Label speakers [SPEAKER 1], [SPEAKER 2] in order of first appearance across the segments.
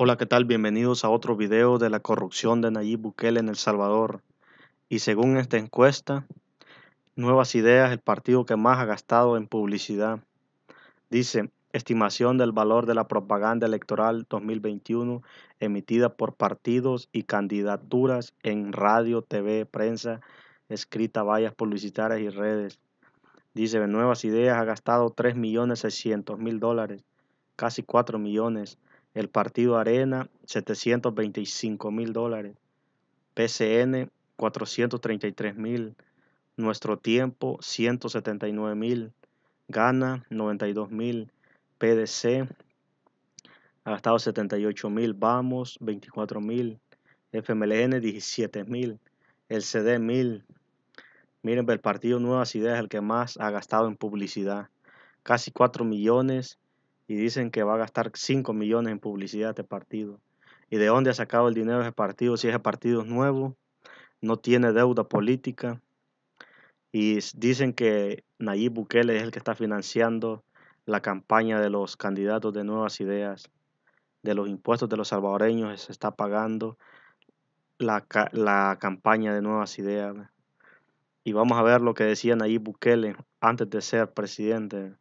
[SPEAKER 1] Hola, ¿qué tal? Bienvenidos a otro video de la corrupción de Nayib Bukele en El Salvador. Y según esta encuesta, Nuevas Ideas, el partido que más ha gastado en publicidad. Dice, estimación del valor de la propaganda electoral 2021 emitida por partidos y candidaturas en radio, TV, prensa, escrita, vallas publicitarias y redes. Dice, Nuevas Ideas ha gastado 3.600.000 dólares, casi 4 millones el partido Arena, 725 mil dólares, PCN, 433 mil, Nuestro Tiempo, 179 mil, Gana, 92 mil, PDC, ha gastado 78 mil, Vamos, 24 mil, FMLN, 17 mil, el CD, 1000. Miren, el partido Nuevas Ideas es el que más ha gastado en publicidad, casi 4 millones y dicen que va a gastar 5 millones en publicidad de este partido. ¿Y de dónde ha sacado el dinero ese partido? Si ese partido es nuevo, no tiene deuda política. Y dicen que Nayib Bukele es el que está financiando la campaña de los candidatos de nuevas ideas, de los impuestos de los salvadoreños, se está pagando la, la campaña de nuevas ideas. Y vamos a ver lo que decía Nayib Bukele antes de ser presidente.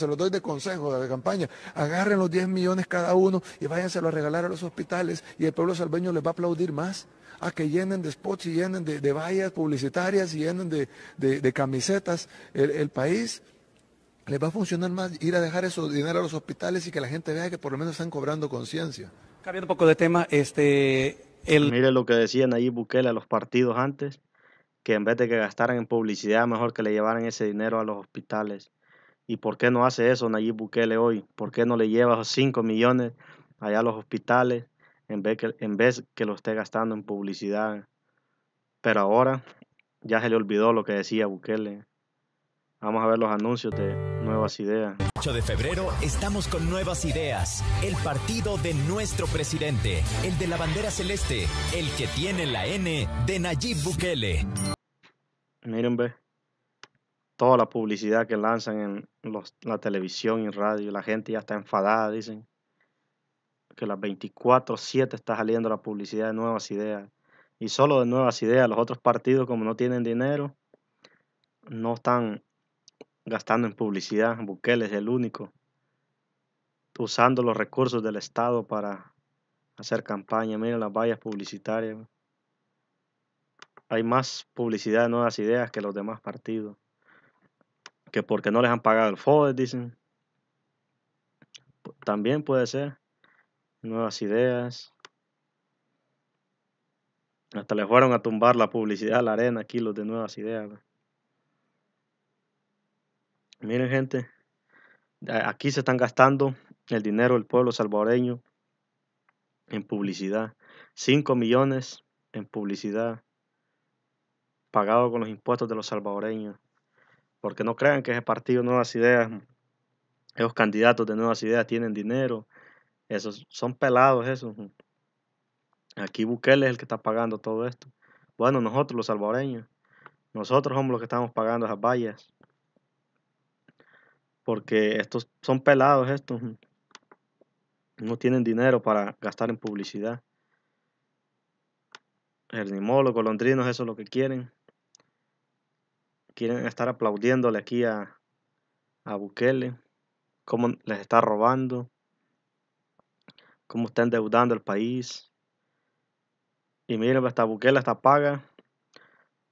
[SPEAKER 1] Se los doy de consejo de campaña. Agarren los 10 millones cada uno y váyanselo a regalar a los hospitales y el pueblo salveño les va a aplaudir más a que llenen de spots y llenen de, vallas publicitarias y llenen de, camisetas el, país les va a funcionar más ir a dejar esos dinero a los hospitales y que la gente vea que por lo menos están cobrando conciencia. Cambiando un poco de tema, este... El... Mire lo que decían ahí Bukele a los partidos antes, que en vez de que gastaran en publicidad, mejor que le llevaran ese dinero a los hospitales. ¿Y por qué no hace eso Nayib Bukele hoy? ¿Por qué no le lleva 5 millones allá a los hospitales en vez, que, lo esté gastando en publicidad? Pero ahora ya se le olvidó lo que decía Bukele. Vamos a ver los anuncios de Nuevas Ideas. 8 de febrero estamos con Nuevas Ideas, el partido de nuestro presidente, el de la bandera celeste, el que tiene la N de Nayib Bukele. Miren, ve toda la publicidad que lanzan en la televisión y radio, la gente ya está enfadada, dicen que las 24/7 está saliendo la publicidad de nuevas ideas. Y solo de nuevas ideas, los otros partidos como no tienen dinero, no están gastando en publicidad. Bukele es el único usando los recursos del Estado para hacer campaña. Miren las vallas publicitarias. Hay más publicidad de nuevas ideas que los demás partidos que porque no les han pagado el fode dicen. También puede ser. Nuevas ideas. Hasta les fueron a tumbar la publicidad a la arena aquí los de nuevas ideas. Miren gente, aquí se están gastando el dinero del pueblo salvadoreño en publicidad. 5 millones en publicidad pagado con los impuestos de los salvadoreños porque no crean que ese partido Nuevas Ideas, esos candidatos de Nuevas Ideas tienen dinero, esos son pelados esos. Aquí Bukele es el que está pagando todo esto. Bueno, nosotros los salvadoreños, nosotros somos los que estamos pagando esas vallas. Porque estos son pelados estos. No tienen dinero para gastar en publicidad. los colondrinos, eso es lo que quieren quieren estar aplaudiéndole aquí a, Bukele, cómo les está robando, cómo está endeudando el país. Y miren, hasta Bukele hasta paga,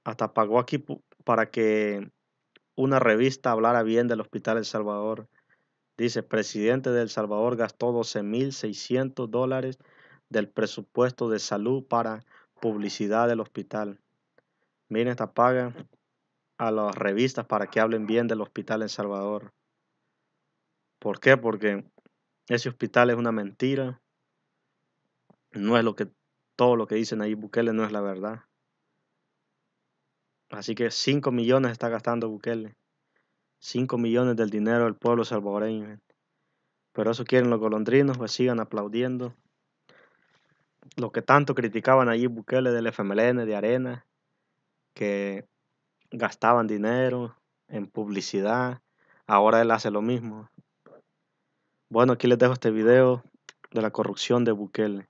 [SPEAKER 1] hasta pagó aquí para que una revista hablara bien del Hospital El Salvador. Dice, presidente de El Salvador gastó 12.600 dólares del presupuesto de salud para publicidad del hospital. Miren hasta paga a las revistas para que hablen bien del hospital en Salvador. ¿Por qué? Porque ese hospital es una mentira. No es lo que todo lo que dicen ahí Bukele no es la verdad. Así que 5 millones está gastando Bukele. 5 millones del dinero del pueblo salvadoreño. Pero eso quieren los golondrinos, pues sigan aplaudiendo. Lo que tanto criticaban allí Bukele del FMLN, de Arena, que gastaban dinero en publicidad, ahora él hace lo mismo. Bueno, aquí les dejo este video de la corrupción de Bukele.